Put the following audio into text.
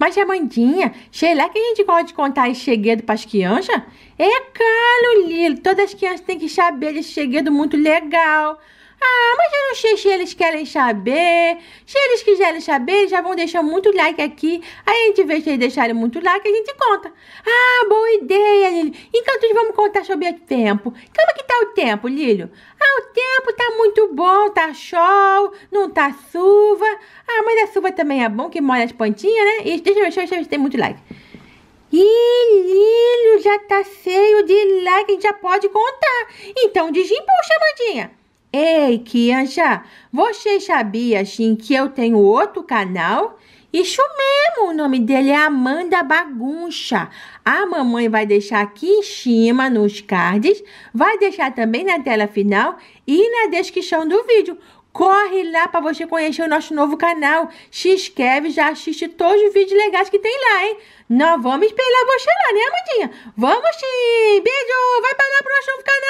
Mas, Amandinha, lá que a gente gosta de contar esse segredo para as crianças? É claro, Lilo. Todas as crianças têm que saber desse segredo muito legal. Ah, mas eu não sei se eles querem saber. Se eles quiserem saber, já vão deixar muito like aqui. Aí a gente vê se eles deixarem muito like, a gente conta. Ah, boa ideia, Lilo. Enquanto nós vamos contar sobre o tempo. Como então, é que tá o tempo, Lilo? Ah, o tempo tá muito bom, tá sol, não tá chuva. Ah, suba também é bom, que molha as pontinhas, né? E deixa eu ver, deixa eu ver, tem muito like. Ih, Lílio, já tá cheio de like, a gente já pode contar. Então, desembucha, Mandinha. Ei, Kianja, você sabia, Shin, que eu tenho outro canal? Isso mesmo, o nome dele é Amanda Baguncha. A mamãe vai deixar aqui em cima nos cards, vai deixar também na tela final e na descrição do vídeo Corre lá para você conhecer o nosso novo canal. Se inscreve, já assiste todos os vídeos legais que tem lá, hein? Nós vamos esperar você lá, né, Amandinha? Vamos sim! Beijo! Vai para lá pro nosso novo canal!